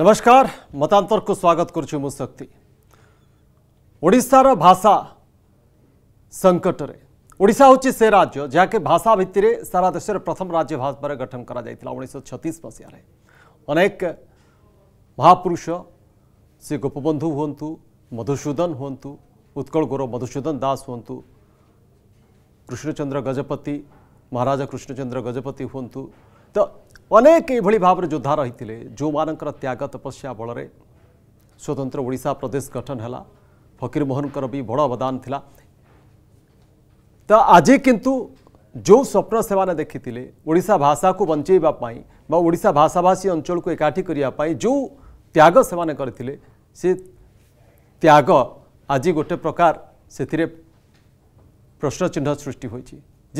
नमस्कार मतांतर को स्वागत करशार भाषा संकट में ओडा हूँ से राज्य जहाँकि भाषा भित्तर सारा देश में प्रथम राज्य भाव गठन कर उन्नीस छतीश मसीह अनेक महापुरुष से गोपबंधु हूँ मधुसूदन हूँ उत्कल गौरव मधुसूदन दास हूँ कृष्णचंद्र गजपति महाराजा कृष्णचंद्र गजपति हूँ तो अनेक ये योद्धा रही थे जो मान त्याग तपस्या बल में स्वतंत्र ओडा प्रदेश गठन है फकीरमोहन भी बड़ अवदान था तो आज किंतु जो स्वप्न से मैंने देखी ओडा भाषा को बचेवापीशा भाषाभाषी अंचल को एकाठी करने जो त्याग से त्याग आज गोटे प्रकार से प्रश्नचिह सृष्टि हो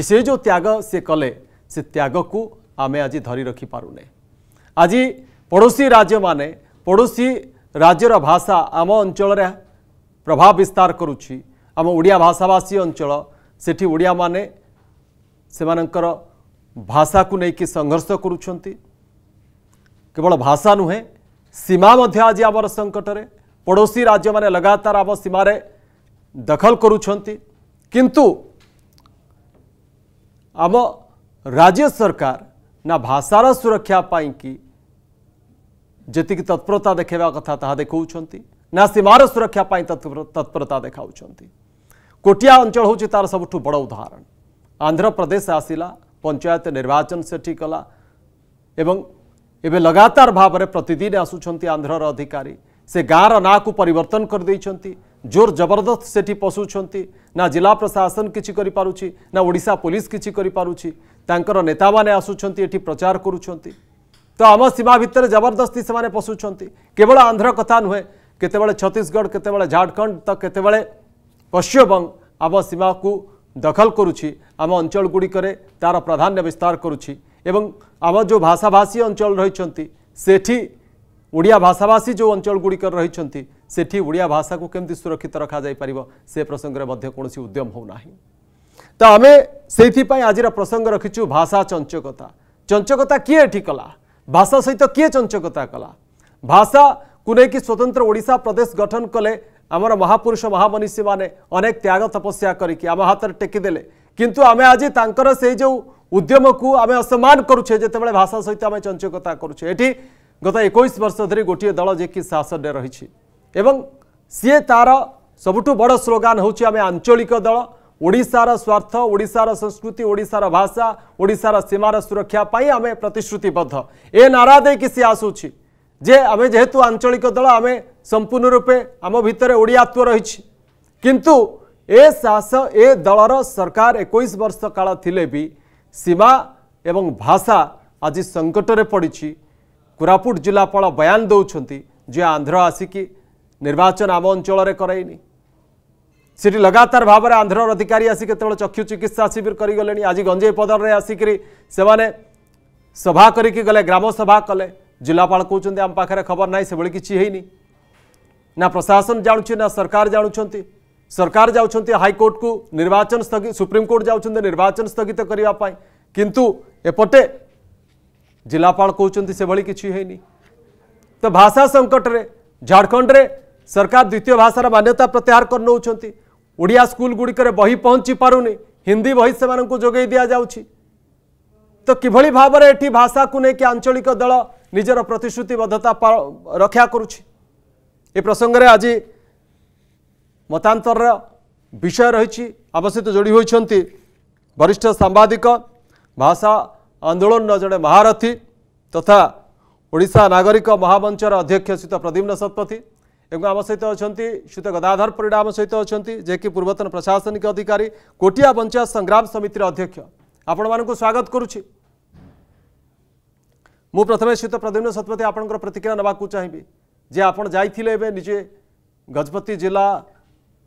से जो त्याग से कले से त्याग को आम आज धरी रखिपारे आज पड़ोशी राज्य मैंने पड़ोशी राज्यर भाषा आम अंचल प्रभाव विस्तार करुच्ची आम ओडिया भाषाभाषी अंचल सेठी ओडिया से भाषा को लेकिन संघर्ष करुँच केवल भाषा नुहे सीमा आज आमर संकटर पड़ोशी राज्य मैंने लगातार आम सीमार दखल करुँच आम राज्य सरकार ना भाषार सुरक्षापी जी तत्परता देखा कथा ता देखा ना सीमार सुरक्षापी तत्परता देखा कोटिया अंचल हूँ तार सब बड़ उदाहरण आंध्र प्रदेश आसला पंचायत निर्वाचन से कला एवं लगातार भाव में प्रतिदिन आसुंच आंध्र अधिकारी से गाँवर ना को पर जोर जबरदस्त से पशुंट ना जिला प्रशासन किसी करा ओडा पुलिस किसी करी ତାଙ୍କର ନେତାମାନେ ଆସୁଛନ୍ତି ଏଠି ପ୍ରଚାର କରୁଛନ୍ତି ତ ଆମ ସୀମା ଭିତରେ ଜବରଦସ୍ତି ସେମାନେ ପଶୁଛନ୍ତି କେବଳ ଆନ୍ଧ୍ର କଥା ନୁହେଁ କେତେବେଳେ ଛତିଶଗଡ଼ କେତେବେଳେ ଝାଡ଼ଖଣ୍ଡ ତ କେତେବେଳେ ପଶ୍ଚିମବଙ୍ଗ ଆମ ସୀମାକୁ ଦଖଲ କରୁଛି ଆମ ଅଞ୍ଚଳଗୁଡ଼ିକରେ ତା'ର ପ୍ରାଧାନ୍ୟ ବିସ୍ତାର କରୁଛି ଏବଂ ଆମ ଯେଉଁ ଭାଷାଭାଷୀ ଅଞ୍ଚଳ ରହିଛନ୍ତି ସେଠି ଓଡ଼ିଆ ଭାଷାଭାଷୀ ଯେଉଁ ଅଞ୍ଚଳଗୁଡ଼ିକରେ ରହିଛନ୍ତି ସେଠି ଓଡ଼ିଆ ଭାଷାକୁ କେମିତି ସୁରକ୍ଷିତ ରଖାଯାଇପାରିବ ସେ ପ୍ରସଙ୍ଗରେ ମଧ୍ୟ କୌଣସି ଉଦ୍ୟମ ହେଉନାହିଁ ତ ଆମେ ସେଇଥିପାଇଁ ଆଜିର ପ୍ରସଙ୍ଗ ରଖିଛୁ ଭାଷା ଚଞ୍ଚକତା ଚଞ୍ଚକତା କିଏ ଏଠି କଲା ଭାଷା ସହିତ କିଏ ଚଞ୍ଚକତା କଲା ଭାଷାକୁ ନେଇକି ସ୍ୱତନ୍ତ୍ର ଓଡ଼ିଶା ପ୍ରଦେଶ ଗଠନ କଲେ ଆମର ମହାପୁରୁଷ ମହାମନିଷୀମାନେ ଅନେକ ତ୍ୟାଗ ତପସ୍ୟା କରିକି ଆମ ହାତରେ ଟେକିଦେଲେ କିନ୍ତୁ ଆମେ ଆଜି ତାଙ୍କର ସେଇ ଯେଉଁ ଉଦ୍ୟମକୁ ଆମେ ଅସମ୍ମାନ କରୁଛେ ଯେତେବେଳେ ଭାଷା ସହିତ ଆମେ ଚଞ୍ଚକତା କରୁଛେ ଏଠି ଗତ ଏକୋଇଶ ବର୍ଷ ଧରି ଗୋଟିଏ ଦଳ ଯିଏକି ଶାସନରେ ରହିଛି ଏବଂ ସିଏ ତା'ର ସବୁଠୁ ବଡ଼ ସ୍ଲୋଗାନ୍ ହେଉଛି ଆମେ ଆଞ୍ଚଳିକ ଦଳ ଓଡ଼ିଶାର ସ୍ୱାର୍ଥ ଓଡ଼ିଶାର ସଂସ୍କୃତି ଓଡ଼ିଶାର ଭାଷା ଓଡ଼ିଶାର ସୀମାର ସୁରକ୍ଷା ପାଇଁ ଆମେ ପ୍ରତିଶ୍ରୁତିବଦ୍ଧ ଏ ନାରା ଦେଇକି ସିଏ ଆସୁଛି ଯେ ଆମେ ଯେହେତୁ ଆଞ୍ଚଳିକ ଦଳ ଆମେ ସମ୍ପୂର୍ଣ୍ଣ ରୂପେ ଆମ ଭିତରେ ଓଡ଼ିଆତ୍ୱ ରହିଛି କିନ୍ତୁ ଏ ଶାସ ଏ ଦଳର ସରକାର ଏକୋଇଶ ବର୍ଷ କାଳ ଥିଲେ ବି ସୀମା ଏବଂ ଭାଷା ଆଜି ସଙ୍କଟରେ ପଡ଼ିଛି କୋରାପୁଟ ଜିଲ୍ଲାପାଳ ବୟାନ ଦେଉଛନ୍ତି ଯେ ଆନ୍ଧ୍ର ଆସିକି ନିର୍ବାଚନ ଆମ ଅଞ୍ଚଳରେ କରାଇନି सीटी लगातार भाव में आंध्र अधिकारी आसिक केत चक्षु चिकित्सा शिविर करगले आज गंजे पदर में आसिक सभा करी गले ग्राम सभा कले जिलापा कौन आम पाखे खबर ना से किसी ना प्रशासन जानू ना सरकार जानूं सरकार हाईकोर्ट को निर्वाचन स्थगित सुप्रीमकोर्ट निर्वाचन स्थगित करने कि एपटे जिलापा कौन से किसी तो भाषा संकट में झारखंड रे सरकार द्वितीय भाषार मान्यता प्रत्याहार कर नौ ओडिया स्कूल गुड़िक बही पहुँची पार नहीं हिंदी बही से जोगे दि जाऊँ तो कि भाव एटी भाषा को लेकिन आंचलिक दल निजर प्रतिश्रुतिबद्धता रक्षा कर प्रसंगे आज मतांतर विषय रही आम सहित जोड़ी होती वरिष्ठ सांबादिक भाषा आंदोलन जड़े महारथी तथा तो ओडा नागरिक महामंचर अध्यक्ष सहित प्रद्युम्न शतपथी ଏବଂ ଆମ ସହିତ ଅଛନ୍ତି ଶ୍ରୀତ ଗଦାଧର ପରିଡ଼ା ଆମ ସହିତ ଅଛନ୍ତି ଯିଏକି ପୂର୍ବତନ ପ୍ରଶାସନିକ ଅଧିକାରୀ କୋଟିଆ ପଞ୍ଚାୟତ ସଂଗ୍ରାମ ସମିତିର ଅଧ୍ୟକ୍ଷ ଆପଣମାନଙ୍କୁ ସ୍ୱାଗତ କରୁଛି ମୁଁ ପ୍ରଥମେ ଶ୍ରୀତ ପ୍ରଦ୍ୟୁମ୍ନ ଶତପଥୀ ଆପଣଙ୍କର ପ୍ରତିକ୍ରିୟା ନେବାକୁ ଚାହିଁବି ଯେ ଆପଣ ଯାଇଥିଲେ ଏବେ ନିଜେ ଗଜପତି ଜିଲ୍ଲା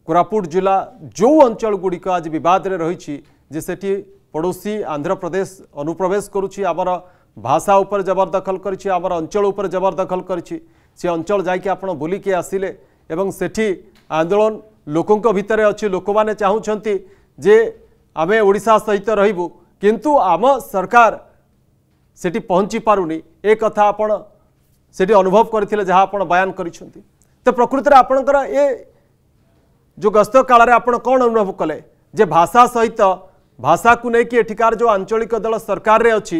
କୋରାପୁଟ ଜିଲ୍ଲା ଯେଉଁ ଅଞ୍ଚଳଗୁଡ଼ିକ ଆଜି ବିବାଦରେ ରହିଛି ଯେ ସେଠି ପଡ଼ୋଶୀ ଆନ୍ଧ୍ରପ୍ରଦେଶ ଅନୁପ୍ରବେଶ କରୁଛି ଆମର ଭାଷା ଉପରେ ଜବରଦଖଲ କରିଛି ଆମର ଅଞ୍ଚଳ ଉପରେ ଜବରଦଖଲ କରିଛି ସେ ଅଞ୍ଚଳ ଯାଇକି ଆପଣ ବୁଲିକି ଆସିଲେ ଏବଂ ସେଠି ଆନ୍ଦୋଳନ ଲୋକଙ୍କ ଭିତରେ ଅଛି ଲୋକମାନେ ଚାହୁଁଛନ୍ତି ଯେ ଆମେ ଓଡ଼ିଶା ସହିତ ରହିବୁ କିନ୍ତୁ ଆମ ସରକାର ସେଠି ପହଞ୍ଚି ପାରୁନି ଏ କଥା ଆପଣ ସେଠି ଅନୁଭବ କରିଥିଲେ ଯାହା ଆପଣ ବୟାନ କରିଛନ୍ତି ତ ପ୍ରକୃତରେ ଆପଣଙ୍କର ଏ ଯେଉଁ ଗସ୍ତ କାଳରେ ଆପଣ କ'ଣ ଅନୁଭବ କଲେ ଯେ ଭାଷା ସହିତ ଭାଷାକୁ ନେଇକି ଏଠିକାର ଯେଉଁ ଆଞ୍ଚଳିକ ଦଳ ସରକାରରେ ଅଛି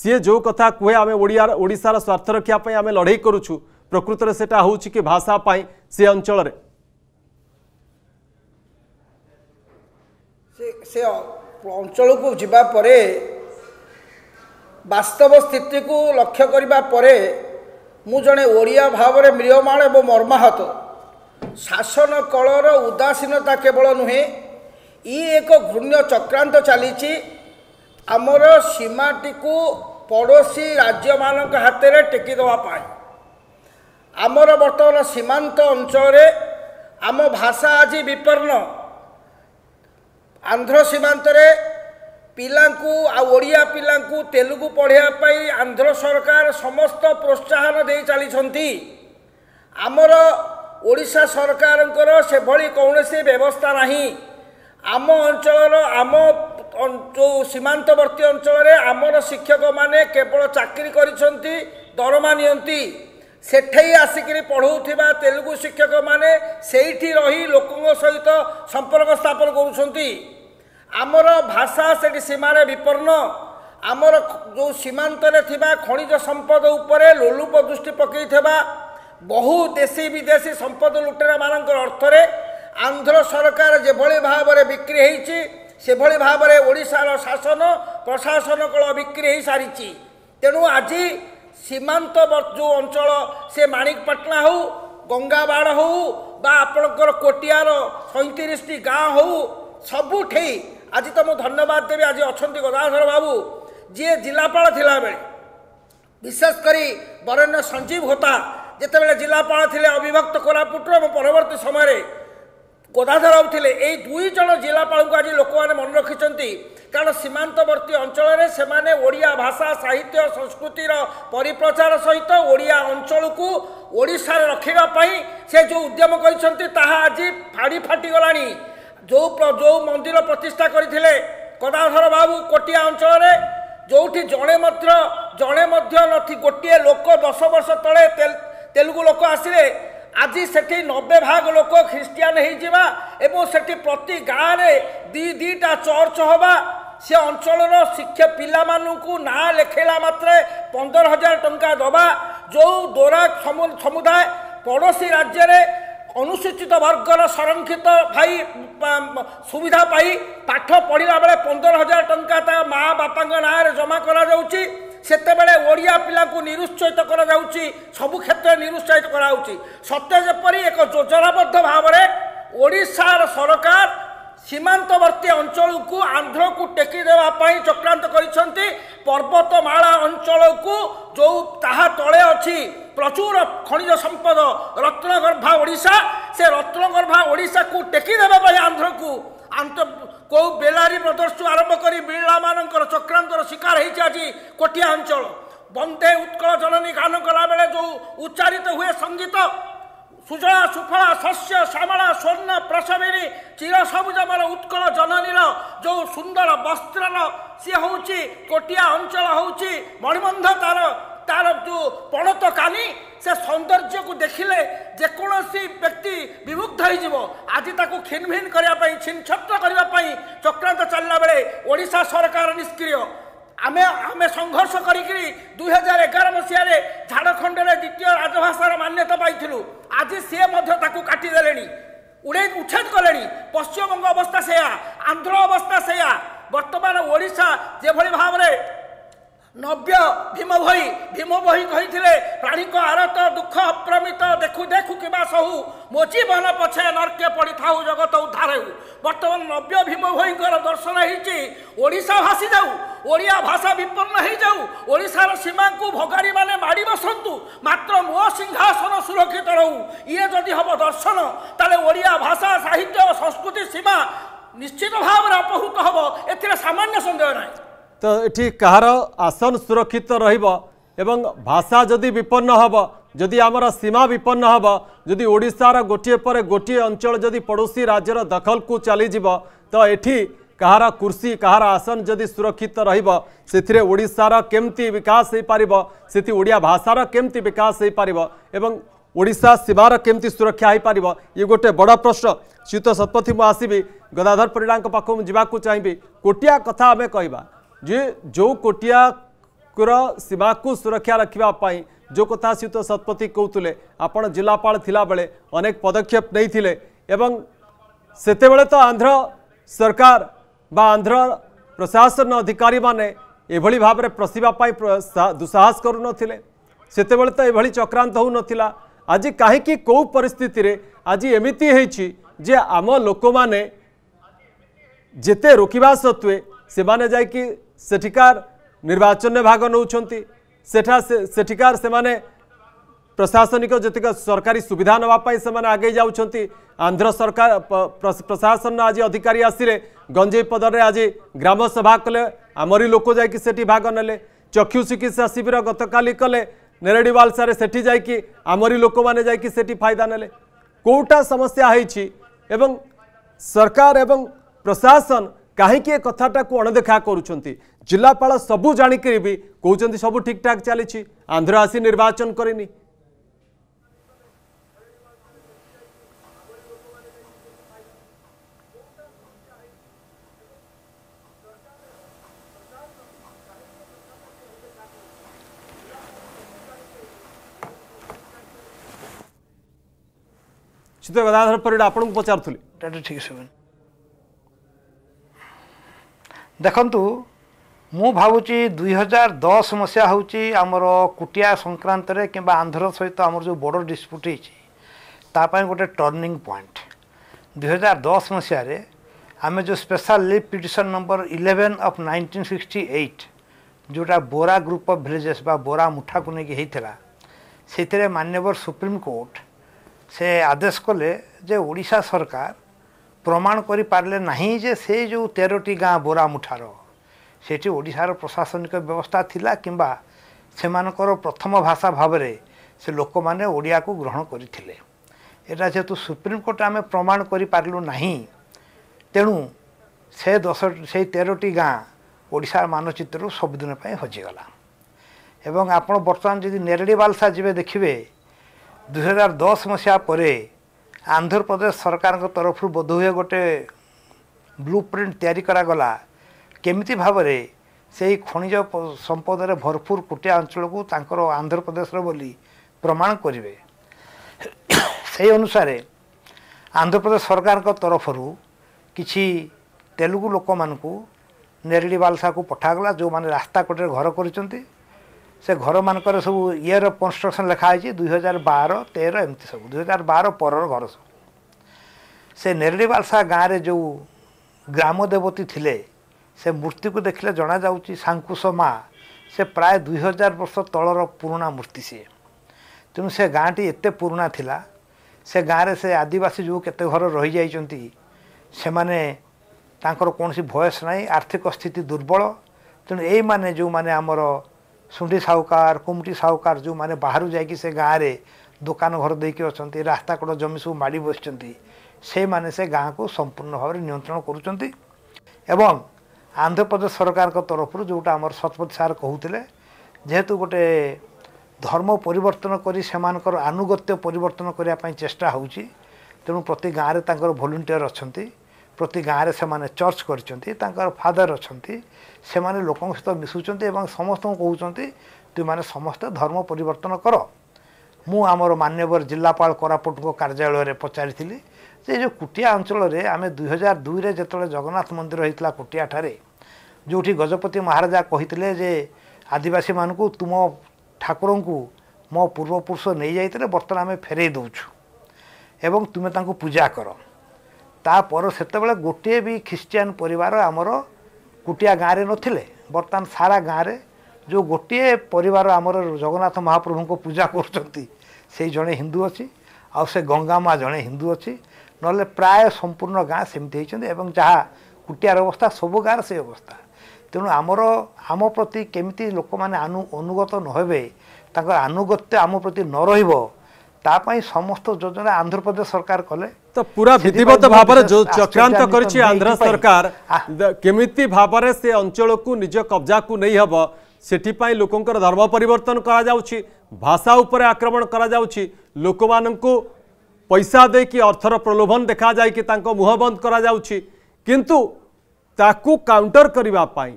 ସିଏ ଯେଉଁ କଥା କୁହେ ଆମେ ଓଡ଼ିଆର ଓଡ଼ିଶାର ସ୍ୱାର୍ଥ ରକ୍ଷା ପାଇଁ ଆମେ ଲଢ଼େଇ କରୁଛୁ ପ୍ରକୃତରେ ସେଇଟା ହେଉଛି କି ଭାଷା ପାଇଁ ସେ ଅଞ୍ଚଳରେ ସେ ଅଞ୍ଚଳକୁ ଯିବା ପରେ ବାସ୍ତବ ସ୍ଥିତିକୁ ଲକ୍ଷ୍ୟ କରିବା ପରେ ମୁଁ ଜଣେ ଓଡ଼ିଆ ଭାବରେ ମ୍ରିୟମାଣ ଏବଂ ମର୍ମାହତ ଶାସନ କଳର ଉଦାସୀନତା କେବଳ ନୁହେଁ ଇଏ ଏକ ଘୂର୍ଣ୍ଣ ଚକ୍ରାନ୍ତ ଚାଲିଛି ଆମର ସୀମାଟିକୁ ପଡ଼ୋଶୀ ରାଜ୍ୟମାନଙ୍କ ହାତରେ ଟେକିଦେବା ପାଇଁ ଆମର ବର୍ତ୍ତମାନ ସୀମାନ୍ତ ଅଞ୍ଚଳରେ ଆମ ଭାଷା ଆଜି ବିପନ୍ନ ଆନ୍ଧ୍ର ସୀମାନ୍ତରେ ପିଲାଙ୍କୁ ଆଉ ଓଡ଼ିଆ ପିଲାଙ୍କୁ ତେଲୁଗୁ ପଢ଼ିବା ପାଇଁ ଆନ୍ଧ୍ର ସରକାର ସମସ୍ତ ପ୍ରୋତ୍ସାହନ ଦେଇ ଚାଲିଛନ୍ତି ଆମର ଓଡ଼ିଶା ସରକାରଙ୍କର ସେଭଳି କୌଣସି ବ୍ୟବସ୍ଥା ନାହିଁ ଆମ ଅଞ୍ଚଳର ଆମ ଯେଉଁ ସୀମାନ୍ତବର୍ତ୍ତୀ ଅଞ୍ଚଳରେ ଆମର ଶିକ୍ଷକମାନେ କେବଳ ଚାକିରି କରିଛନ୍ତି ଦରମା ନିଅନ୍ତି ସେଠେଇ ଆସିକିରି ପଢ଼ାଉଥିବା ତେଲୁଗୁ ଶିକ୍ଷକମାନେ ସେଇଠି ରହି ଲୋକଙ୍କ ସହିତ ସମ୍ପର୍କ ସ୍ଥାପନ କରୁଛନ୍ତି ଆମର ଭାଷା ସେଠି ସୀମାରେ ବିପନ୍ନ ଆମର ଯେଉଁ ସୀମାନ୍ତରେ ଥିବା ଖଣିଜ ସମ୍ପଦ ଉପରେ ଲୋଲୁପ ଦୃଷ୍ଟି ପକାଇଥିବା ବହୁ ଦେଶୀ ବିଦେଶୀ ସମ୍ପଦ ଲୁଟେରା ମାନଙ୍କର ଅର୍ଥରେ ଆନ୍ଧ୍ର ସରକାର ଯେଭଳି ଭାବରେ ବିକ୍ରି ହୋଇଛି ସେଭଳି ଭାବରେ ଓଡ଼ିଶାର ଶାସନ ପ୍ରଶାସନ କଳ ବିକ୍ରି ହୋଇସାରିଛି ତେଣୁ ଆଜି ସୀମାନ୍ତ ଯେଉଁ ଅଞ୍ଚଳ ସେ ମାଣିକପାଟଣା ହେଉ ଗଙ୍ଗାବାଡ଼ ହେଉ ବା ଆପଣଙ୍କର କୋଟିଆର ସଇଁତିରିଶଟି ଗାଁ ହଉ ସବୁଠି ଆଜି ତ ମୁଁ ଧନ୍ୟବାଦ ଦେବି ଆଜି ଅଛନ୍ତି ଗଦାଧର ବାବୁ ଯିଏ ଜିଲ୍ଲାପାଳ ଥିଲାବେଳେ ବିଶେଷ କରି ବରେଣ୍ୟ ସଞ୍ଜୀବ ହୋତା ଯେତେବେଳେ ଜିଲ୍ଲାପାଳ ଥିଲେ ଅବିଭକ୍ତ କୋରାପୁଟର ଏବଂ ପରବର୍ତ୍ତୀ ସମୟରେ କୋଦାଧର ହେଉଥିଲେ ଏଇ ଦୁଇ ଜଣ ଜିଲ୍ଲାପାଳଙ୍କୁ ଆଜି ଲୋକମାନେ ମନେ ରଖିଛନ୍ତି କାରଣ ସୀମାନ୍ତବର୍ତ୍ତୀ ଅଞ୍ଚଳରେ ସେମାନେ ଓଡ଼ିଆ ଭାଷା ସାହିତ୍ୟ ସଂସ୍କୃତିର ପରିପ୍ରଚାର ସହିତ ଓଡ଼ିଆ ଅଞ୍ଚଳକୁ ଓଡ଼ିଶାରେ ରଖିବା ପାଇଁ ସେ ଯେଉଁ ଉଦ୍ୟମ କରିଛନ୍ତି ତାହା ଆଜି ଫାଡ଼ି ଫାଟିଗଲାଣି ଯେଉଁ ଯେଉଁ ମନ୍ଦିର ପ୍ରତିଷ୍ଠା କରିଥିଲେ କଦାଧର ବାବୁ କୋଟିଆ ଅଞ୍ଚଳରେ ଯେଉଁଠି ଜଣେ ମଧ୍ୟ ଜଣେ ମଧ୍ୟ ନଥି ଗୋଟିଏ ଲୋକ ଦଶ ବର୍ଷ ତଳେ ତେଲୁଗୁ ଲୋକ ଆସିଲେ আজি সেটি নবে ভাগ লোক খ্রিষ্টিয়ান হয়েযা এবং সেটি প্রতি গাঁরে দি দিটা চর্চ হওয়া সে অঞ্চলর শিক্ষা মানুষ না লেখেলা মাত্রে পনের হাজার টঙ্কা দেওয়া ଯେଉଁ ଦୋରା ସମୁଦାୟ রাজ্যের ରାଜ୍ୟରେ ଅନୁସୂଚିତ ବର୍ଗର ସଂରକ୍ଷିତ ଭାଇ ସୁବିଧା ପାଇ ପାଠ ପଢ଼ିଲା ବେଳେ ପନ୍ଦର ହଜାର ଟଙ୍କା ତା ମା ବାପାଙ୍କ ନାଁରେ ଜମା କରାଯାଉଛି ସେତେବେଳେ ଓଡ଼ିଆ ପିଲାଙ୍କୁ ନିରୁତ୍ସାହିତ କରାଯାଉଛି ସବୁ କ୍ଷେତ୍ରରେ ନିରୁତ୍ସାହିତ କରାଯାଉଛି ସତେ ଯେପରି ଏକ ଯୋଜନାବଦ୍ଧ ଭାବରେ ଓଡ଼ିଶାର ସରକାର ସୀମାନ୍ତବର୍ତ୍ତୀ ଅଞ୍ଚଳକୁ ଆନ୍ଧ୍ରକୁ ଟେକି ଦେବା ପାଇଁ ଚକ୍ରାନ୍ତ କରିଛନ୍ତି ପର୍ବତମାଳା ଅଞ୍ଚଳକୁ ଯେଉଁ ତାହା ତଳେ ଅଛି ପ୍ରଚୁର ଖଣିଜ ସମ୍ପଦ ରତ୍ନଗର୍ଭା ଓଡ଼ିଶା ସେ ରତ୍ନଗର୍ଭା ଓଡ଼ିଶାକୁ ଟେକି ଦେବା ପାଇଁ ଆନ୍ଧ୍ରକୁ ଆନ୍ତ କେଉଁ ବେଲାରୀ ବ୍ରଦର୍ସଠୁ ଆରମ୍ଭ କରି ମିଳିଲାମାନଙ୍କର ଚକ୍ରାନ୍ତର ଶିକାର ହେଇଛି ଆଜି କୋଟିଆ ଅଞ୍ଚଳ ବନ୍ଦେ ଉତ୍କଳ ଜନନୀ ଗାନ କଲାବେଳେ ଯେଉଁ ଉଚ୍ଚାରିତ ହୁଏ ସଙ୍ଗୀତ ସୁଜଳା ସୁଫଳା ଶସ୍ୟ ଶ୍ୟାମଳା ସ୍ୱର୍ଣ୍ଣ ପ୍ରସବିରୀ ଚିରସବୁଜ ମୋର ଉତ୍କଳ ଜନନୀର ଯେଉଁ ସୁନ୍ଦର ବସ୍ତ୍ରର ସିଏ ହେଉଛି କୋଟିଆ ଅଞ୍ଚଳ ହେଉଛି ମଣିବନ୍ଧ ତାର ତାର ଯେଉଁ ପଣତ କାନି ସେ ସୌନ୍ଦର୍ଯ୍ୟକୁ ଦେଖିଲେ ଯେକୌଣସି ବ୍ୟକ୍ତି ବିମୁଗ୍ଧ ହୋଇଯିବ ଆଜି ତାକୁ କ୍ଷୀଣଭିନ୍ କରିବା ପାଇଁ ଛିନ୍ଛତ୍ର କରିବା ପାଇଁ ଚକ୍ରାନ୍ତ ଚାଲିଲା ବେଳେ ଓଡ଼ିଶା ସରକାର ନିଷ୍କ୍ରିୟ ଆମେ ଆମେ ସଂଘର୍ଷ କରିକିରି ଦୁଇ ହଜାର ଏଗାର ମସିହାରେ ଝାଡ଼ଖଣ୍ଡରେ ଦ୍ୱିତୀୟ ରାଜଭାଷାର ମାନ୍ୟତା ପାଇଥିଲୁ ଆଜି ସିଏ ମଧ୍ୟ ତାକୁ କାଟିଦେଲେଣି ଉଡ଼େଇ ଉଚ୍ଛେଦ କଲେଣି ପଶ୍ଚିମବଙ୍ଗ ଅବସ୍ଥା ସେୟା ଆନ୍ଧ୍ର ଅବସ୍ଥା ସେୟା ବର୍ତ୍ତମାନ ଓଡ଼ିଶା ଯେଭଳି ଭାବରେ ନବ୍ୟ ଭୀମ ଭୋଇ ଭୀମ ଭୋଇ କହିଥିଲେ ପ୍ରାଣୀଙ୍କ ଆରତ ଦୁଃଖ ଅପ୍ରମିତ ଦେଖୁ ଦେଖୁ କିମ୍ବା ସହୁ ମୋ ଜୀବନ ପଛେ ନର୍କେ ପଡ଼ିଥାଉ ଜଗତ ଉଦ୍ଧାର ହେଉ ବର୍ତ୍ତମାନ ନବ୍ୟ ଭୀମ ଭୋଇଙ୍କର ଦର୍ଶନ ହେଇଛି ଓଡ଼ିଶା ଭାସିଯାଉ ଓଡ଼ିଆ ଭାଷା ବିପନ୍ନ ହେଇଯାଉ ଓଡ଼ିଶାର ସୀମାଙ୍କୁ ଭଗାରୀମାନେ ମାଡ଼ି ବସନ୍ତୁ ମାତ୍ର ମୋ ସିଂହାସନ ସୁରକ୍ଷିତ ରହୁ ଇଏ ଯଦି ହେବ ଦର୍ଶନ ତାହେଲେ ଓଡ଼ିଆ ଭାଷା ସାହିତ୍ୟ ଓ ସଂସ୍କୃତି ସୀମା ନିଶ୍ଚିତ ଭାବରେ ଅପହୃତ ହେବ ଏଥିରେ ସାମାନ୍ୟ ସନ୍ଦେହ ନାହିଁ ତ ଏଠି କାହାର ଆସନ ସୁରକ୍ଷିତ ରହିବ ଏବଂ ଭାଷା ଯଦି ବିପନ୍ନ ହେବ ଯଦି ଆମର ସୀମା ବିପନ୍ନ ହେବ ଯଦି ଓଡ଼ିଶାର ଗୋଟିଏ ପରେ ଗୋଟିଏ ଅଞ୍ଚଳ ଯଦି ପଡ଼ୋଶୀ ରାଜ୍ୟର ଦଖଲକୁ ଚାଲିଯିବ ତ ଏଠି କାହାର କୃଷି କାହାର ଆସନ ଯଦି ସୁରକ୍ଷିତ ରହିବ ସେଥିରେ ଓଡ଼ିଶାର କେମିତି ବିକାଶ ହୋଇପାରିବ ସେଥି ଓଡ଼ିଆ ଭାଷାର କେମିତି ବିକାଶ ହୋଇପାରିବ ଏବଂ ଓଡ଼ିଶା ସୀମାର କେମିତି ସୁରକ୍ଷା ହୋଇପାରିବ ଇଏ ଗୋଟେ ବଡ଼ ପ୍ରଶ୍ନ ଶ୍ରୀତ ଶତପଥୀ ମୁଁ ଆସିବି ଗଦାଧର ପରିଡ଼ାଙ୍କ ପାଖକୁ ମୁଁ ଯିବାକୁ ଚାହିଁବି ଗୋଟିଆ କଥା ଆମେ କହିବା ଯେ ଯେଉଁ କୋଟିଆର ସୀମାକୁ ସୁରକ୍ଷା ରଖିବା ପାଇଁ ଯେଉଁ କଥା ଶ୍ରୀଯୁକ୍ତ ଶତପଥୀ କହୁଥିଲେ ଆପଣ ଜିଲ୍ଲାପାଳ ଥିଲାବେଳେ ଅନେକ ପଦକ୍ଷେପ ନେଇଥିଲେ ଏବଂ ସେତେବେଳେ ତ ଆନ୍ଧ୍ର ସରକାର ବା ଆନ୍ଧ୍ର ପ୍ରଶାସନ ଅଧିକାରୀମାନେ ଏଭଳି ଭାବରେ ପ୍ରସିବା ପାଇଁ ଦୁଃସାହସ କରୁନଥିଲେ ସେତେବେଳେ ତ ଏଭଳି ଚକ୍ରାନ୍ତ ହେଉନଥିଲା ଆଜି କାହିଁକି କେଉଁ ପରିସ୍ଥିତିରେ ଆଜି ଏମିତି ହେଇଛି ଯେ ଆମ ଲୋକମାନେ ଯେତେ ରୋକିବା ସତ୍ତ୍ୱେ ସେମାନେ ଯାଇକି सेठिकार निर्वाचन में भाग नौ सेठिकार से माने प्रशासनिक जितक सरकारी सुविधा नापी से आगे आंध्र सरकार प्रशासन आज अधिकारी आसिले गंजे पदर में आज ग्राम सभा कले आमरी लोक जाठी भाग ने चक्षु चिकित्सा शिविर गत काली कले नेरेवाल सारे से आमरी लोक मैंने जाठी फायदा ने कौटा समस्या है सरकार एवं प्रशासन कहीं कथाटा को अणदेखा करुँच ଜିଲ୍ଲାପାଳ ସବୁ ଜାଣିକରି ବି କହୁଛନ୍ତି ସବୁ ଠିକ୍ଠାକ୍ ଚାଲିଛି ଆନ୍ଧ୍ର ଆସି ନିର୍ବାଚନ କରିନି ସିଦ୍ଧ ଗଦାଧର ପରିଡ଼ା ଆପଣଙ୍କୁ ପଚାରୁଥିଲି ଦେଖନ୍ତୁ ମୁଁ ଭାବୁଛି ଦୁଇହଜାର ଦଶ ମସିହା ହେଉଛି ଆମର କୁଟିଆ ସଂକ୍ରାନ୍ତରେ କିମ୍ବା ଆନ୍ଧ୍ର ସହିତ ଆମର ଯେଉଁ ବର୍ଡ଼ର ଡିସ୍ପ୍ୟୁଟ୍ ହେଇଛି ତା ପାଇଁ ଗୋଟେ ଟର୍ଣ୍ଣିଂ ପଏଣ୍ଟ ଦୁଇହଜାର ଦଶ ମସିହାରେ ଆମେ ଯେଉଁ special leave petition number eleven of nineteen sixty eight ଯେଉଁଟା ବୋରା ଗ୍ରୁପ୍ ଅଫ୍ ଭିଲେଜେସ୍ ବା ବୋରା ମୁଠାକୁ ନେଇକି ହେଇଥିଲା ସେଥିରେ ମାନ୍ୟବର ସୁପ୍ରିମକୋର୍ଟ ସେ ଆଦେଶ କଲେ ଯେ ଓଡ଼ିଶା ସରକାର ପ୍ରମାଣ କରିପାରିଲେ ନାହିଁ ଯେ ସେ ଯେଉଁ ତେରଟି ଗାଁ ବୋରା ମୁଠାର সেটি ଓଡ଼ିଶାର ପ୍ରଶାସନିକ ବ୍ୟବସ୍ଥା ଥିଲା କିମ୍ବା ସେମାନଙ୍କର ପ୍ରଥମ ଭାଷା ଭାବରେ ସେ ଲୋକମାନେ ଓଡ଼ିଆକୁ ଗ୍ରହଣ କରିଥିଲେ ଏଇଟା ଯେହେତୁ ସୁପ୍ରିମକୋର୍ଟ ଆମେ ପ୍ରମାଣ କରିପାରିଲୁ ନାହିଁ ତେଣୁ ସେ ଦଶ ସେଇ ତେରଟି ଗାଁ ଓଡ଼ିଶା ମାନଚିତ୍ରରୁ ସବୁଦିନ ପାଇଁ ହଜିଗଲା ଏବଂ ଆପଣ ବର୍ତ୍ତମାନ ଯଦି ନେରେଡ଼ି ବାଲସା ଯିବେ ଦେଖିବେ ଦୁଇହଜାର ଦଶ ମସିହା ପରେ ଆନ୍ଧ୍ରପ୍ରଦେଶ ସରକାରଙ୍କ ତରଫରୁ ବୋଧହୁଏ ଗୋଟେ ବ୍ଲୁ ପ୍ରିଣ୍ଟ ତିଆରି କରାଗଲା କେମିତି ଭାବରେ ସେହି ଖଣିଜ ସମ୍ପଦରେ ଭରପୁର କୋଟିଆ ଅଞ୍ଚଳକୁ ତାଙ୍କର ଆନ୍ଧ୍ରପ୍ରଦେଶର ବୋଲି ପ୍ରମାଣ କରିବେ ସେହି ଅନୁସାରେ ଆନ୍ଧ୍ରପ୍ରଦେଶ ସରକାରଙ୍କ ତରଫରୁ କିଛି ତେଲୁଗୁ ଲୋକମାନଙ୍କୁ ନେରଡ଼ି ବାଲସାକୁ ପଠାଗଲା ଯେଉଁମାନେ ରାସ୍ତା କଡ଼ରେ ଘର କରିଛନ୍ତି ସେ ଘରମାନଙ୍କର ସବୁ ଇଏର କନଷ୍ଟ୍ରକ୍ସନ୍ ଲେଖା ହେଇଛି ଦୁଇହଜାର ବାର ତେର ଏମିତି ସବୁ ଦୁଇହଜାର ବାର ପରର ଘର ସବୁ ସେ ନେରଡ଼ି ବାଲସା ଗାଁରେ ଯେଉଁ ଗ୍ରାମ ଦେବତୀ ଥିଲେ ସେ ମୂର୍ତ୍ତିକୁ ଦେଖିଲେ ଜଣାଯାଉଛି ସାଙ୍କୁଶ ମା ସେ ପ୍ରାୟ ଦୁଇ ହଜାର ବର୍ଷ ତଳର ପୁରୁଣା ମୂର୍ତ୍ତି ସିଏ ତେଣୁ ସେ ଗାଁଟି ଏତେ ପୁରୁଣା ଥିଲା ସେ ଗାଁରେ ସେ ଆଦିବାସୀ ଯେଉଁ କେତେ ଘର ରହିଯାଇଛନ୍ତି ସେମାନେ ତାଙ୍କର କୌଣସି ବୟସ ନାହିଁ ଆର୍ଥିକ ସ୍ଥିତି ଦୁର୍ବଳ ତେଣୁ ଏଇମାନେ ଯେଉଁମାନେ ଆମର ଶୁଣ୍ଠି ସାହୁକାର କୁମୁଟି ସାହୁକାର ଯେଉଁମାନେ ବାହାରୁ ଯାଇକି ସେ ଗାଁରେ ଦୋକାନ ଘର ଦେଇକି ଅଛନ୍ତି ରାସ୍ତାକଡ଼ ଜମି ସବୁ ମାଡ଼ି ବସିଛନ୍ତି ସେମାନେ ସେ ଗାଁକୁ ସମ୍ପୂର୍ଣ୍ଣ ଭାବରେ ନିୟନ୍ତ୍ରଣ କରୁଛନ୍ତି ଏବଂ ଆନ୍ଧ୍ରପ୍ରଦେଶ ସରକାରଙ୍କ ତରଫରୁ ଯେଉଁଟା ଆମର ଶତପଥୀ ସାର୍ କହୁଥିଲେ ଯେହେତୁ ଗୋଟେ ଧର୍ମ ପରିବର୍ତ୍ତନ କରି ସେମାନଙ୍କର ଆନୁଗତ୍ୟ ପରିବର୍ତ୍ତନ କରିବା ପାଇଁ ଚେଷ୍ଟା ହେଉଛି ତେଣୁ ପ୍ରତି ଗାଁରେ ତାଙ୍କର ଭଲୁଣ୍ଟିୟର ଅଛନ୍ତି ପ୍ରତି ଗାଁରେ ସେମାନେ ଚର୍ଚ୍ଚ କରିଛନ୍ତି ତାଙ୍କର ଫାଦର ଅଛନ୍ତି ସେମାନେ ଲୋକଙ୍କ ସହିତ ମିଶୁଛନ୍ତି ଏବଂ ସମସ୍ତଙ୍କୁ କହୁଛନ୍ତି ତୁମାନେ ସମସ୍ତେ ଧର୍ମ ପରିବର୍ତ୍ତନ କର ମୁଁ ଆମର ମାନ୍ୟବର ଜିଲ୍ଲାପାଳ କୋରାପୁଟଙ୍କ କାର୍ଯ୍ୟାଳୟରେ ପଚାରିଥିଲି ଯେ ଯେଉଁ କୁଟିଆ ଅଞ୍ଚଳରେ ଆମେ ଦୁଇହଜାର ଦୁଇରେ ଯେତେବେଳେ ଜଗନ୍ନାଥ ମନ୍ଦିର ହେଇଥିଲା କୁଟିଆଠାରେ ଯେଉଁଠି ଗଜପତି ମହାରାଜା କହିଥିଲେ ଯେ ଆଦିବାସୀମାନଙ୍କୁ ତୁମ ଠାକୁରଙ୍କୁ ମୋ ପୂର୍ବପୁରୁଷ ନେଇଯାଇଥିଲେ ବର୍ତ୍ତମାନ ଆମେ ଫେରେଇ ଦେଉଛୁ ଏବଂ ତୁମେ ତାଙ୍କୁ ପୂଜା କର ତାପର ସେତେବେଳେ ଗୋଟିଏ ବି ଖ୍ରୀଷ୍ଟିଆନ ପରିବାର ଆମର କୁଟିଆ ଗାଁରେ ନଥିଲେ ବର୍ତ୍ତମାନ ସାରା ଗାଁରେ ଯେଉଁ ଗୋଟିଏ ପରିବାର ଆମର ଜଗନ୍ନାଥ ମହାପ୍ରଭୁଙ୍କୁ ପୂଜା କରୁଛନ୍ତି ସେଇ ଜଣେ ହିନ୍ଦୁ ଅଛି ଆଉ ସେ ଗଙ୍ଗା ମା ଜଣେ ହିନ୍ଦୁ ଅଛି ନହେଲେ ପ୍ରାୟ ସମ୍ପୂର୍ଣ୍ଣ ଗାଁ ସେମିତି ହେଇଛନ୍ତି ଏବଂ ଯାହା କୁଟିଆର ଅବସ୍ଥା ସବୁ ଗାଁର ସେଇ ଅବସ୍ଥା ତେଣୁ ଆମର ଆମ ପ୍ରତି କେମିତି ଲୋକମାନେ ଆନୁ ଅନୁଗତ ନ ହେବେ ତାଙ୍କର ଆନୁଗତ୍ୟ ଆମ ପ୍ରତି ନ ରହିବ ତା ପାଇଁ ସମସ୍ତ ଯୋଜନା ଆନ୍ଧ୍ରପ୍ରଦେଶ ସରକାର କଲେ ତ ପୁରା ବିଧିବଦ୍ଧ ଭାବରେ ଯେଉଁ ଚକ୍ରାନ୍ତ କରିଛି ଆନ୍ଧ୍ର ସରକାର କେମିତି ଭାବରେ ସେ ଅଞ୍ଚଳକୁ ନିଜ କବ୍ଜାକୁ ନେଇ ହେବ ସେଥିପାଇଁ ଲୋକଙ୍କର ଧର୍ମ ପରିବର୍ତ୍ତନ କରାଯାଉଛି ଭାଷା ଉପରେ ଆକ୍ରମଣ କରାଯାଉଛି ଲୋକମାନଙ୍କୁ ପଇସା ଦେଇକି ଅର୍ଥର ପ୍ରଲୋଭନ ଦେଖାଯାଇକି ତାଙ୍କ ମୁହଁ ବନ୍ଦ କରାଯାଉଛି କିନ୍ତୁ ତାକୁ କାଉଣ୍ଟର କରିବା ପାଇଁ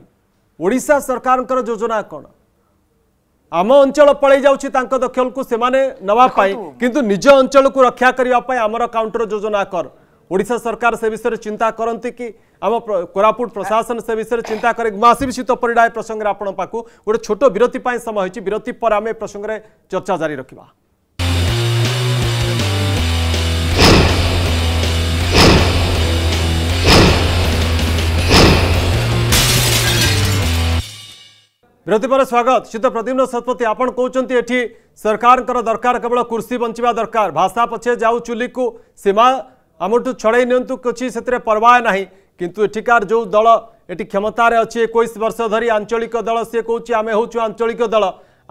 ଓଡ଼ିଶା ସରକାରଙ୍କର ଯୋଜନା କ'ଣ ଆମ ଅଞ୍ଚଳ ପଳେଇ ଯାଉଛି ତାଙ୍କ ଦଖଲକୁ ସେମାନେ ନେବା ପାଇଁ କିନ୍ତୁ ନିଜ ଅଞ୍ଚଳକୁ ରକ୍ଷା କରିବା ପାଇଁ ଆମର କାଉଣ୍ଟର ଯୋଜନା କର ओडा सरकार से विषय चिंता करती कि आम कोरापुट प्रशासन से विषय चिंता करे भी शीत परिडाए प्रसंगे आप गोटे छोट विरती समय विरती पर आम प्रसंगे चर्चा जारी रखा विरती पर स्वागत शीत प्रद्युम्न शतपथी आप कौन सरकार दरकार केवल कृषि बचा दरकार भाषा पचे जाऊ चुली को सीमा ଆମଠୁ ଛଡ଼ାଇ ନିଅନ୍ତୁ କିଛି ସେଥିରେ ପରବାୟ ନାହିଁ କିନ୍ତୁ ଏଠିକାର ଯେଉଁ ଦଳ ଏଠି କ୍ଷମତାରେ ଅଛି ଏକୋଇଶ ବର୍ଷ ଧରି ଆଞ୍ଚଳିକ ଦଳ ସିଏ କହୁଛି ଆମେ ହେଉଛୁ ଆଞ୍ଚଳିକ ଦଳ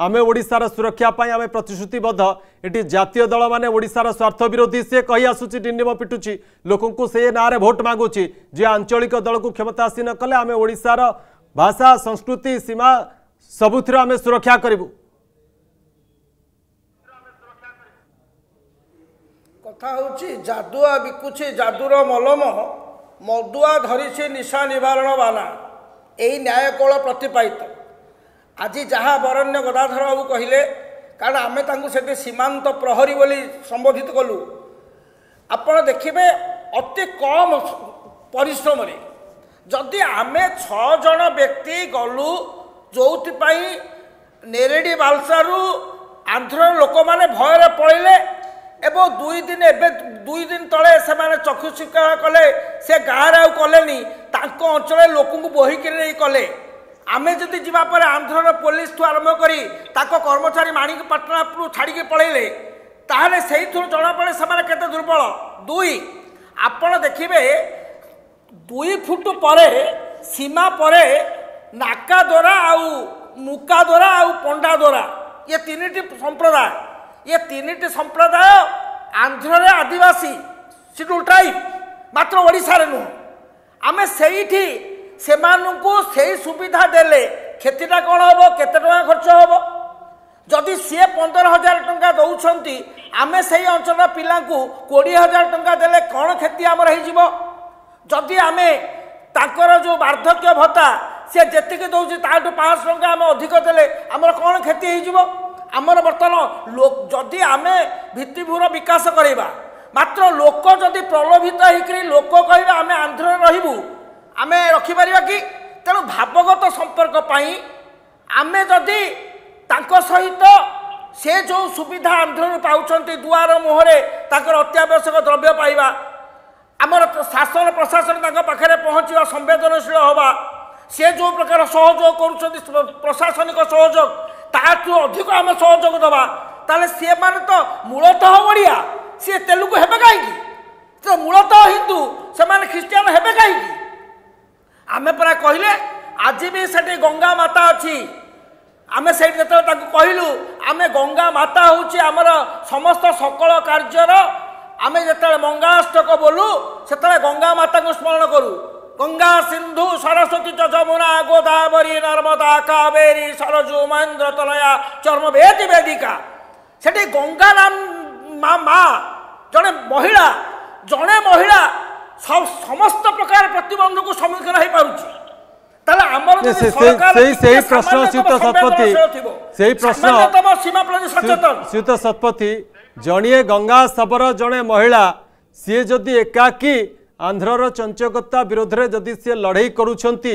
ଆମେ ଓଡ଼ିଶାର ସୁରକ୍ଷା ପାଇଁ ଆମେ ପ୍ରତିଶ୍ରୁତିବଦ୍ଧ ଏଠି ଜାତୀୟ ଦଳମାନେ ଓଡ଼ିଶାର ସ୍ୱାର୍ଥ ବିରୋଧୀ ସେ କହି ଆସୁଛି ଡିଣ୍ଡିମ ପିଟୁଛି ଲୋକଙ୍କୁ ସେ ନାଁରେ ଭୋଟ୍ ମାଗୁଛି ଯିଏ ଆଞ୍ଚଳିକ ଦଳକୁ କ୍ଷମତାସୀନ କଲେ ଆମେ ଓଡ଼ିଶାର ଭାଷା ସଂସ୍କୃତି ସୀମା ସବୁଥିରେ ଆମେ ସୁରକ୍ଷା କରିବୁ କଥା ହେଉଛି ଯାଦୁଆ ବିକୁଛି ଯାଦୁର ମଲମ ମଦୁଆ ଧରିଛି ନିଶା ନିବାରଣ ବାନା ଏଇ ନ୍ୟାୟ କୋଳ ପ୍ରତିପାଳିତ ଆଜି ଯାହା ବରଣ୍ୟ ଗଦାଧର ବାବୁ କହିଲେ କାରଣ ଆମେ ତାଙ୍କୁ ସେଠି ସୀମାନ୍ତ ପ୍ରହରୀ ବୋଲି ସମ୍ବୋଧିତ କଲୁ ଆପଣ ଦେଖିବେ ଅତି କମ୍ ପରିଶ୍ରମରେ ଯଦି ଆମେ ଛଅ ଜଣ ବ୍ୟକ୍ତି ଗଲୁ ଯେଉଁଥିପାଇଁ ନେରେଡ଼ି ବାଲସାରୁ ଆନ୍ଧ୍ରର ଲୋକମାନେ ଭୟରେ ପଳେଇଲେ ଏବଂ ଦୁଇ ଦିନ ଏବେ ଦୁଇ ଦିନ ତଳେ ସେମାନେ ଚକ୍ଷୁଶିକ୍ଷଣ କଲେ ସେ ଗାଁରେ ଆଉ କଲେନି ତାଙ୍କ ଅଞ୍ଚଳରେ ଲୋକଙ୍କୁ ବୋହିକିରି ନେଇ କଲେ ଆମେ ଯଦି ଯିବା ପରେ ଆନ୍ଧ୍ରର ପୋଲିସଠୁ ଆରମ୍ଭ କରି ତାଙ୍କ କର୍ମଚାରୀ ମାଣିକି ପାଟଣାରୁ ଛାଡ଼ିକି ପଳେଇଲେ ତାହେଲେ ସେଇଥିରୁ ଜଣାପଡ଼େ ସେମାନେ କେତେ ଦୁର୍ବଳ ଦୁଇ ଆପଣ ଦେଖିବେ ଦୁଇ ଫୁଟ ପରେ ସୀମା ପରେ ନାକା ଦ୍ୱାରା ଆଉ ମୁକା ଦ୍ୱାରା ଆଉ ପଣ୍ଡା ଦ୍ୱାରା ଏ ତିନିଟି ସମ୍ପ୍ରଦାୟ ଇଏ ତିନିଟି ସମ୍ପ୍ରଦାୟ ଆନ୍ଧ୍ରରେ ଆଦିବାସୀ ସିଡୁଲ୍ ଟ୍ରାଇବ୍ ମାତ୍ର ଓଡ଼ିଶାରେ ନୁହଁ ଆମେ ସେଇଠି ସେମାନଙ୍କୁ ସେଇ ସୁବିଧା ଦେଲେ କ୍ଷତିଟା କ'ଣ ହେବ କେତେ ଟଙ୍କା ଖର୍ଚ୍ଚ ହେବ ଯଦି ସିଏ ପନ୍ଦର ହଜାର ଟଙ୍କା ଦେଉଛନ୍ତି ଆମେ ସେଇ ଅଞ୍ଚଳର ପିଲାଙ୍କୁ କୋଡ଼ିଏ ହଜାର ଟଙ୍କା ଦେଲେ କ'ଣ କ୍ଷତି ଆମର ହେଇଯିବ ଯଦି ଆମେ ତାଙ୍କର ଯେଉଁ ବାର୍ଦ୍ଧକ୍ୟ ଭତ୍ତା ସିଏ ଯେତିକି ଦେଉଛି ତାଠୁ ପାଞ୍ଚଶହ ଟଙ୍କା ଆମେ ଅଧିକ ଦେଲେ ଆମର କ'ଣ କ୍ଷତି ହେଇଯିବ ଆମର ବର୍ତ୍ତମାନ ଯଦି ଆମେ ଭିତ୍ତିଭୂମିର ବିକାଶ କରିବା ମାତ୍ର ଲୋକ ଯଦି ପ୍ରଲୋଭିତ ହେଇକରି ଲୋକ କହିବେ ଆମେ ଆନ୍ଧ୍ରରେ ରହିବୁ ଆମେ ରଖିପାରିବା କି ତେଣୁ ଭାବଗତ ସମ୍ପର୍କ ପାଇଁ ଆମେ ଯଦି ତାଙ୍କ ସହିତ ସେ ଯେଉଁ ସୁବିଧା ଆନ୍ଧ୍ରରୁ ପାଉଛନ୍ତି ଦୁଆର ମୁହଁରେ ତାଙ୍କର ଅତ୍ୟାବଶ୍ୟକ ଦ୍ରବ୍ୟ ପାଇବା ଆମର ଶାସନ ପ୍ରଶାସନ ତାଙ୍କ ପାଖରେ ପହଞ୍ଚିବା ସମ୍ବେଦନଶୀଳ ହେବା ସେ ଯେଉଁ ପ୍ରକାର ସହଯୋଗ କରୁଛନ୍ତି ପ୍ରଶାସନିକ ସହଯୋଗ ତାଠୁ ଅଧିକ ଆମେ ସହଯୋଗ ଦେବା ତାହେଲେ ସେମାନେ ତ ମୂଳତଃ ଓଡ଼ିଆ ସିଏ ତେଲୁଗୁ ହେବେ କାହିଁକି ସେ ମୂଳତଃ ହିନ୍ଦୁ ସେମାନେ ଖ୍ରୀଷ୍ଟିଆନ ହେବେ କାହିଁକି ଆମେ ପରା କହିଲେ ଆଜି ବି ସେଠି ଗଙ୍ଗା ମାତା ଅଛି ଆମେ ସେଇଠି ଯେତେବେଳେ ତାଙ୍କୁ କହିଲୁ ଆମେ ଗଙ୍ଗା ମାତା ହେଉଛି ଆମର ସମସ୍ତ ସକଳ କାର୍ଯ୍ୟର ଆମେ ଯେତେବେଳେ ମଙ୍ଗାଷ୍ଟକ ବୋଲୁ ସେତେବେଳେ ଗଙ୍ଗା ମାତାଙ୍କୁ ସ୍ମରଣ କରୁ গঙ্গা সিন্ধু সরস্বতী যমুনা গোদাবরী নর্মদা কাবেরী সরজু মহেন্দ্র তলয়া চর্ম চর্মভেদী বেদিকা সেটি গঙ্গা নাম মা মা জনে মহিলা জনে মহিলা সমস্ত প্রকার প্রতিবন্ধক সম্মুখীন হয়েপারুছি তাহলে আমার সেই সেই প্রশ্ন শ্রীত শতপথী সেই প্রশ্ন শ্রীত শতপথী জনিয়ে গঙ্গা সবর জনে মহিলা সি যদি একাকী ଆନ୍ଧ୍ରର ଚଞ୍ଚକତା ବିରୋଧରେ ଯଦି ସିଏ ଲଢ଼େଇ କରୁଛନ୍ତି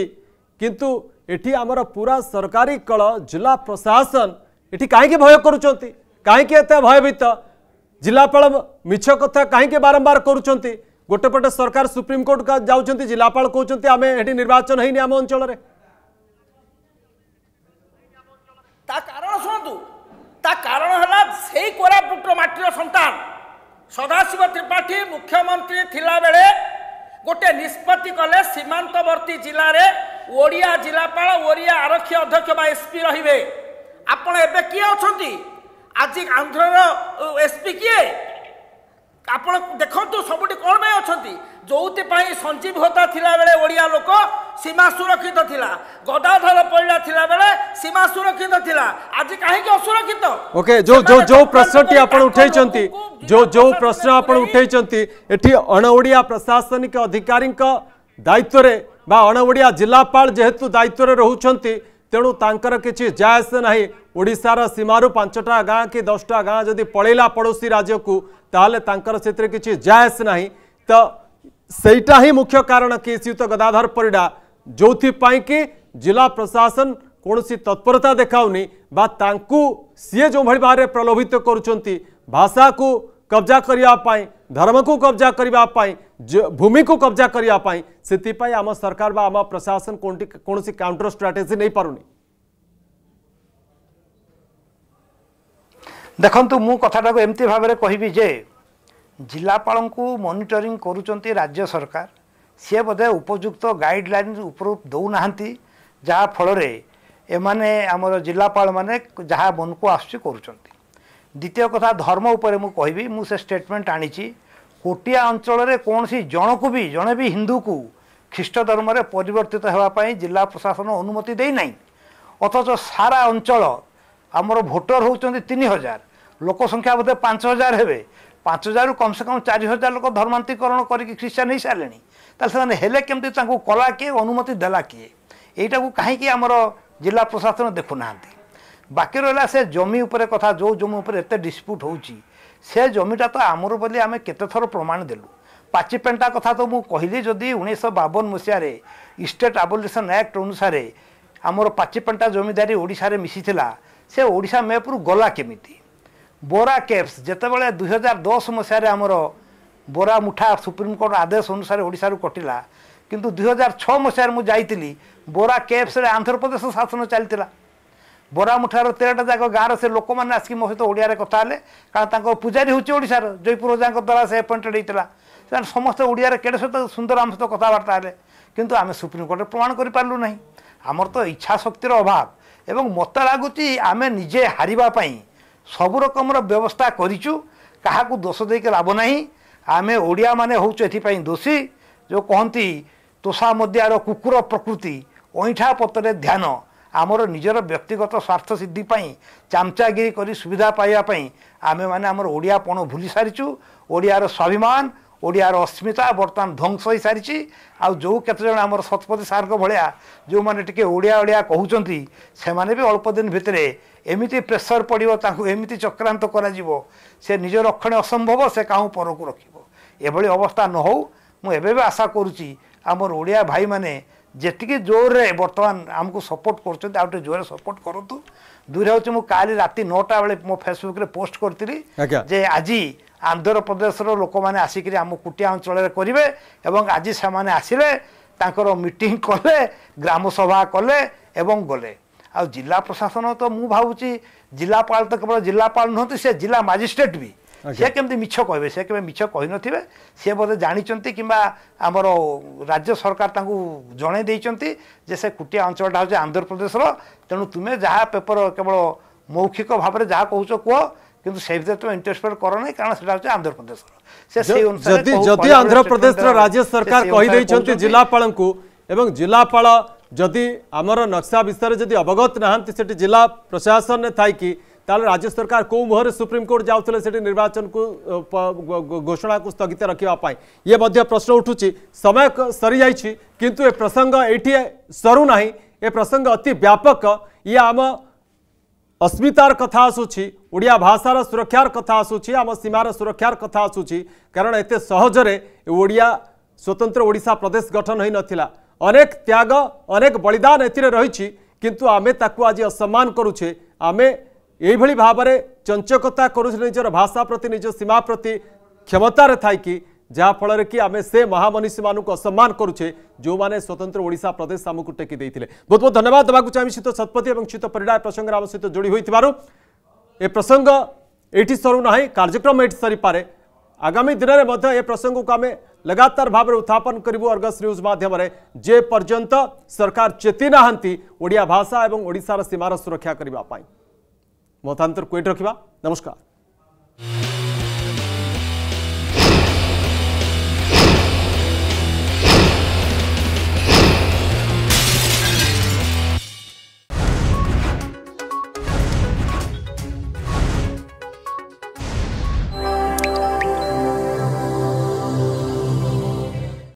କିନ୍ତୁ ଏଠି ଆମର ପୁରା ସରକାରୀ କଳ ଜିଲ୍ଲା ପ୍ରଶାସନ ଏଠି କାହିଁକି ଭୟ କରୁଛନ୍ତି କାହିଁକି ଏତେ ଭୟଭୀତ ଜିଲ୍ଲାପାଳ ମିଛ କଥା କାହିଁକି ବାରମ୍ବାର କରୁଛନ୍ତି ଗୋଟେ ପଟେ ସରକାର ସୁପ୍ରିମକୋର୍ଟ ଯାଉଛନ୍ତି ଜିଲ୍ଲାପାଳ କହୁଛନ୍ତି ଆମେ ଏଠି ନିର୍ବାଚନ ହେଇନି ଆମ ଅଞ୍ଚଳରେ ତା କାରଣ ଶୁଣନ୍ତୁ ତା କାରଣ ହେଲା ସେଇ କୋରାପୁଟର ମାଟିର ସନ୍ତାନ ସଦାଶିବ ତ୍ରିପାଠୀ ମୁଖ୍ୟମନ୍ତ୍ରୀ ଥିଲାବେଳେ গোটে নিষ্পতি কলে সীমান্তবর্তী জেলার ওড়িয়া জেলাপাল ওড়িয়া আরক্ষী অধ্যক্ষ বা এসপি রহবে আপনার এবে কি অনেক আজ আন্ধ্রর এসপি কিয়ে ଆପଣ ଦେଖନ୍ତୁ ସବୁଠି କ'ଣ ପାଇଁ ଅଛନ୍ତି ଯେଉଁଥିପାଇଁ ସଞ୍ଜୀବ ହୋତା ଥିଲାବେଳେ ଓଡ଼ିଆ ଲୋକ ସୀମା ସୁରକ୍ଷିତ ଥିଲା ଗଦାଧର ପରିଡ଼ା ଥିଲାବେଳେ ସୀମା ସୁରକ୍ଷିତ ଥିଲା ଆଜି କାହିଁକି ଅସୁରକ୍ଷିତ ଓକେ ଯୋଉ ଯୋଉ ଯୋଉ ପ୍ରଶ୍ନଟି ଆପଣ ଉଠାଇଛନ୍ତି ଯୋଉ ଯୋଉ ପ୍ରଶ୍ନ ଆପଣ ଉଠାଇଛନ୍ତି ଏଠି ଅଣଓଡ଼ିଆ ପ୍ରଶାସନିକ ଅଧିକାରୀଙ୍କ ଦାୟିତ୍ୱରେ ବା ଅଣଓଡ଼ିଆ ଜିଲ୍ଲାପାଳ ଯେହେତୁ ଦାୟିତ୍ୱରେ ରହୁଛନ୍ତି ତେଣୁ ତାଙ୍କର କିଛି ଯାଏ ଆସେ ନାହିଁ ଓଡ଼ିଶାର ସୀମାରୁ ପାଞ୍ଚଟା ଗାଁ କି ଦଶଟା ଗାଁ ଯଦି ପଳେଇଲା ପଡ଼ୋଶୀ ରାଜ୍ୟକୁ ताले किसी जायस ना तो सहीटा ही मुख्य कारण कि श्रीयुक्त तो गदाधर पड़ा जो कि जिला प्रशासन कौन सी तत्परता देखा देखाऊनी सीए जो भाई भारत प्रलोभित करषा को कब्जा करने धर्म को कब्जा करने भूमि को कब्जा करने से आम सरकार आम प्रशासन कौन कौन काउंटर स्ट्राटेजी नहीं पार नहीं ଦେଖନ୍ତୁ ମୁଁ କଥାଟାକୁ ଏମିତି ଭାବରେ କହିବି ଯେ ଜିଲ୍ଲାପାଳଙ୍କୁ ମନିଟରିଂ କରୁଛନ୍ତି ରାଜ୍ୟ ସରକାର ସିଏ ବୋଧେ ଉପଯୁକ୍ତ ଗାଇଡ଼ଲାଇନ୍ ଉପରୁ ଦେଉନାହାନ୍ତି ଯାହାଫଳରେ ଏମାନେ ଆମର ଜିଲ୍ଲାପାଳମାନେ ଯାହା ମନକୁ ଆସୁଛି କରୁଛନ୍ତି ଦ୍ୱିତୀୟ କଥା ଧର୍ମ ଉପରେ ମୁଁ କହିବି ମୁଁ ସେ ଷ୍ଟେଟମେଣ୍ଟ ଆଣିଛି କୋଟିଆ ଅଞ୍ଚଳରେ କୌଣସି ଜଣକୁ ବି ଜଣେ ବି ହିନ୍ଦୁକୁ ଖ୍ରୀଷ୍ଟ ଧର୍ମରେ ପରିବର୍ତ୍ତିତ ହେବା ପାଇଁ ଜିଲ୍ଲା ପ୍ରଶାସନ ଅନୁମତି ଦେଇନାହିଁ ଅଥଚ ସାରା ଅଞ୍ଚଳ ଆମର ଭୋଟର ହେଉଛନ୍ତି ତିନି ହଜାର ଲୋକ ସଂଖ୍ୟା ବୋଧେ ପାଞ୍ଚ ହଜାର ହେବେ ପାଞ୍ଚ ହଜାରରୁ କମ୍ ସେ କମ୍ ଚାରି ହଜାର ଲୋକ ଧର୍ମାନ୍ତରୀକରଣ କରିକି ଖ୍ରୀଷ୍ଟିଆନ ହେଇସାରିଲେଣି ତାହେଲେ ସେମାନେ ହେଲେ କେମିତି ତାଙ୍କୁ କଲା କିଏ ଅନୁମତି ଦେଲା କିଏ ଏଇଟାକୁ କାହିଁକି ଆମର ଜିଲ୍ଲା ପ୍ରଶାସନ ଦେଖୁନାହାନ୍ତି ବାକି ରହିଲା ସେ ଜମି ଉପରେ କଥା ଯେଉଁ ଜମି ଉପରେ ଏତେ ଡିସ୍ପ୍ୟୁଟ୍ ହେଉଛି ସେ ଜମିଟା ତ ଆମର ବୋଲି ଆମେ କେତେଥର ପ୍ରମାଣ ଦେଲୁ ପାଚି ପେଣ୍ଟା କଥା ତ ମୁଁ କହିଲି ଯଦି ଉଣେଇଶହ ବାବନ ମସିହାରେ ଇଷ୍ଟେଟ୍ ଆବୋଲିସନ୍ ଆକ୍ଟ ଅନୁସାରେ ଆମର ପାଚି ପେଣ୍ଟା ଜମିଦାରୀ ଓଡ଼ିଶାରେ ମିଶିଥିଲା ସେ ଓଡ଼ିଶା ମ୍ୟାପ୍ରୁ ଗଲା କେମିତି ବୋରା କେପ୍ସ ଯେତେବେଳେ ଦୁଇହଜାର ଦଶ ମସିହାରେ ଆମର ବୋରା ମୁଠା ସୁପ୍ରିମକୋର୍ଟ ଆଦେଶ ଅନୁସାରେ ଓଡ଼ିଶାରୁ କଟିଲା କିନ୍ତୁ ଦୁଇହଜାର ଛଅ ମସିହାରେ ମୁଁ ଯାଇଥିଲି ବୋରା କେପ୍ସରେ ଆନ୍ଧ୍ରପ୍ରଦେଶ ଶାସନ ଚାଲିଥିଲା ବୋରା ମୁଠାର ତେରଟା ଯାକ ଗାଁର ସେ ଲୋକମାନେ ଆସିକି ମୋ ସହିତ ଓଡ଼ିଆରେ କଥା ହେଲେ କାରଣ ତାଙ୍କ ପୂଜାରୀ ହେଉଛି ଓଡ଼ିଶାର ଜୟପୁର ଓଜାଙ୍କ ଦ୍ୱାରା ସେ ଆପଏଣ୍ଟେଡ଼ ହେଇଥିଲା ସେମାନେ ସମସ୍ତେ ଓଡ଼ିଆରେ କେଡ଼େ ସହିତ ସୁନ୍ଦର ଆମ ସହିତ କଥାବାର୍ତ୍ତା ହେଲେ କିନ୍ତୁ ଆମେ ସୁପ୍ରିମକୋର୍ଟରେ ପ୍ରମାଣ କରିପାରିଲୁ ନାହିଁ ଆମର ତ ଇଚ୍ଛା ଶକ୍ତିର ଅଭାବ ଏବଂ ମୋତେ ଲାଗୁଛି ଆମେ ନିଜେ ହାରିବା ପାଇଁ ସବୁ ରକମର ବ୍ୟବସ୍ଥା କରିଛୁ କାହାକୁ ଦୋଷ ଦେଇକି ଲାଭ ନାହିଁ ଆମେ ଓଡ଼ିଆମାନେ ହେଉଛୁ ଏଥିପାଇଁ ଦୋଷୀ ଯେଉଁ କହନ୍ତି ତୋଷା ମଧ୍ୟର କୁକୁର ପ୍ରକୃତି ଅଇଁଠା ପତରେ ଧ୍ୟାନ ଆମର ନିଜର ବ୍ୟକ୍ତିଗତ ସ୍ୱାର୍ଥ ସିଦ୍ଧି ପାଇଁ ଚାମଚାଗିରି କରି ସୁବିଧା ପାଇବା ପାଇଁ ଆମେମାନେ ଆମର ଓଡ଼ିଆପଣ ଭୁଲି ସାରିଛୁ ଓଡ଼ିଆର ସ୍ୱାଭିମାନ ଓଡ଼ିଆର ଅସ୍ମିତା ବର୍ତ୍ତମାନ ଧ୍ୱଂସ ହୋଇସାରିଛି ଆଉ ଯେଉଁ କେତେଜଣ ଆମର ଶତପଥୀ ସାର୍ଙ୍କ ଭଳିଆ ଯେଉଁମାନେ ଟିକିଏ ଓଡ଼ିଆ ଓଡ଼ିଆ କହୁଛନ୍ତି ସେମାନେ ବି ଅଳ୍ପ ଦିନ ଭିତରେ ଏମିତି ପ୍ରେସର ପଡ଼ିବ ତାଙ୍କୁ ଏମିତି ଚକ୍ରାନ୍ତ କରାଯିବ ସେ ନିଜ ରକ୍ଷଣେ ଅସମ୍ଭବ ସେ କାହୁଁ ପରକୁ ରଖିବ ଏଭଳି ଅବସ୍ଥା ନ ହେଉ ମୁଁ ଏବେ ବି ଆଶା କରୁଛି ଆମର ଓଡ଼ିଆ ଭାଇମାନେ ଯେତିକି ଜୋରରେ ବର୍ତ୍ତମାନ ଆମକୁ ସପୋର୍ଟ କରୁଛନ୍ତି ଆଉ ଟିକେ ଜୋରରେ ସପୋର୍ଟ କରନ୍ତୁ ଦୁଇରେ ହେଉଛି ମୁଁ କାଲି ରାତି ନଅଟା ବେଳେ ମୋ ଫେସବୁକ୍ରେ ପୋଷ୍ଟ କରିଥିଲି ଯେ ଆଜି ଆନ୍ଧ୍ରପ୍ରଦେଶର ଲୋକମାନେ ଆସିକରି ଆମ କୁଟିଆ ଅଞ୍ଚଳରେ କରିବେ ଏବଂ ଆଜି ସେମାନେ ଆସିଲେ ତାଙ୍କର ମିଟିଂ କଲେ ଗ୍ରାମସଭା କଲେ ଏବଂ ଗଲେ ଆଉ ଜିଲ୍ଲା ପ୍ରଶାସନ ତ ମୁଁ ଭାବୁଛି ଜିଲ୍ଲାପାଳ ତ କେବଳ ଜିଲ୍ଲାପାଳ ନୁହନ୍ତି ସେ ଜିଲ୍ଲା ମାଜିଷ୍ଟ୍ରେଟ୍ ବି ସେ କେମିତି ମିଛ କହିବେ ସେ କେବେ ମିଛ କହିନଥିବେ ସେ ବୋଧେ ଜାଣିଛନ୍ତି କିମ୍ବା ଆମର ରାଜ୍ୟ ସରକାର ତାଙ୍କୁ ଜଣାଇ ଦେଇଛନ୍ତି ଯେ ସେ କୁଟିଆ ଅଞ୍ଚଳଟା ହେଉଛି ଆନ୍ଧ୍ରପ୍ରଦେଶର ତେଣୁ ତୁମେ ଯାହା ପେପର କେବଳ ମୌଖିକ ଭାବରେ ଯାହା କହୁଛ କୁହ কিন্তু সেই ভিতরে তুমি ইন্টারফেয়ার করো নাই কারণ সেটা হচ্ছে আন্ধ্রপ্রদেশর সে সেই অনুসারে যদি যদি আন্ধ্রপ্রদেশর রাজ্য সরকার কই দেইছন্তি জেলাপালଙ୍କୁ এবং জেলাপাল যদি আমার নকশা বিষয়ে যদি অবগত নাহান্তি সেটি জেলা প্রশাসনে থাইকি তাহলে রাজ্য সরকার কেউ মুহরে সুপ্রিমকোর্ট যাওলে সেটি নির্বাচন ঘোষণা স্থগিত রাখা ইয়ে মধ্যে প্রশ্ন উঠুছি সময় সরি যাই কিন্তু এ প্রসঙ্গ এইটি সরু না এ প্রসঙ্গ অতি ব্যাপক ইয়ে আমার ଅସ୍ମିତାର କଥା ଆସୁଛି ଓଡ଼ିଆ ଭାଷାର ସୁରକ୍ଷାର କଥା ଆସୁଛି ଆମ ସୀମାର ସୁରକ୍ଷାର କଥା ଆସୁଛି କାରଣ ଏତେ ସହଜରେ ଓଡ଼ିଆ ସ୍ୱତନ୍ତ୍ର ଓଡ଼ିଶା ପ୍ରଦେଶ ଗଠନ ହୋଇନଥିଲା ଅନେକ ତ୍ୟାଗ ଅନେକ ବଳିଦାନ ଏଥିରେ ରହିଛି କିନ୍ତୁ ଆମେ ତାକୁ ଆଜି ଅସମ୍ମାନ କରୁଛେ ଆମେ ଏଇଭଳି ଭାବରେ ଚଞ୍ଚକତା କରୁଛେ ନିଜର ଭାଷା ପ୍ରତି ନିଜ ସୀମା ପ୍ରତି କ୍ଷମତାରେ ଥାଇକି जहाँफल कि आम से महामनुष्य मान सम्मान करुचे जो मैंने स्वतंत्र ओडा प्रदेश आमको टेक देते बहुत बहुत धन्यवाद देवा चाहिए शीत शतपथी और शीत पीड़ा प्रसंग आम सहित जोड़ी होती ए प्रसंग ये सरु ना कार्यक्रम ये सरी पाए आगामी दिन में प्रसंग को आम लगातार भाव में उत्थापन करूँ अर्गस न्यूज मध्यम जे पर्यंत सरकार चेती ना ओडिया भाषा और ओडार सीमार सुरक्षा करने महतांतर क्वेट रखा नमस्कार Yeah.